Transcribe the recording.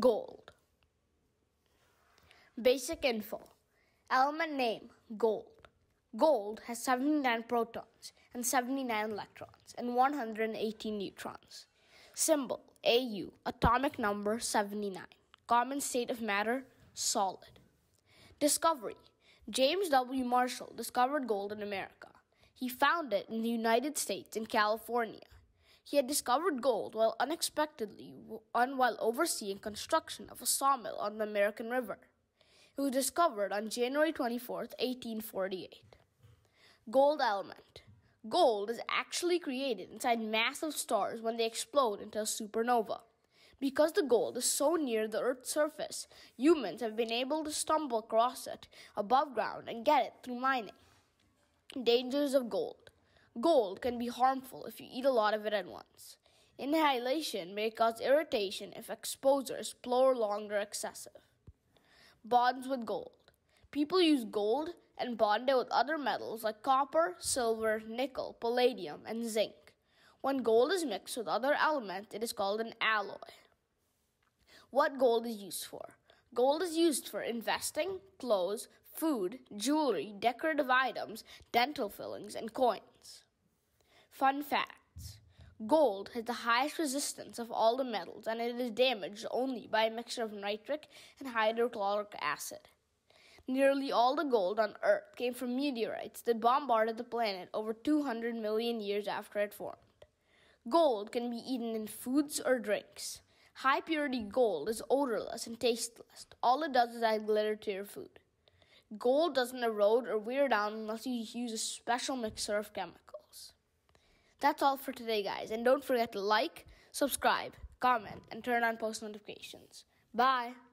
Gold. Basic info. Element name gold. Gold has 79 protons and 79 electrons and 118 neutrons. Symbol AU, atomic number 79. Common state of matter solid. Discovery James W. Marshall discovered gold in America. He found it in the United States in California. He had discovered gold while unexpectedly while overseeing construction of a sawmill on the American River. It was discovered on January 24, 1848. Gold element. Gold is actually created inside massive stars when they explode into a supernova. Because the gold is so near the Earth's surface, humans have been able to stumble across it above ground and get it through mining. Dangers of gold. Gold can be harmful if you eat a lot of it at once. Inhalation may cause irritation if exposure is prolonged or longer excessive. Bonds with gold. People use gold and bond it with other metals like copper, silver, nickel, palladium, and zinc. When gold is mixed with other elements, it is called an alloy. What gold is used for? Gold is used for investing, clothes, food, jewelry, decorative items, dental fillings, and coins. Fun facts Gold has the highest resistance of all the metals and it is damaged only by a mixture of nitric and hydrochloric acid. Nearly all the gold on Earth came from meteorites that bombarded the planet over 200 million years after it formed. Gold can be eaten in foods or drinks. High purity gold is odorless and tasteless. All it does is add glitter to your food. Gold doesn't erode or wear down unless you use a special mixer of chemicals. That's all for today, guys. And don't forget to like, subscribe, comment, and turn on post notifications. Bye.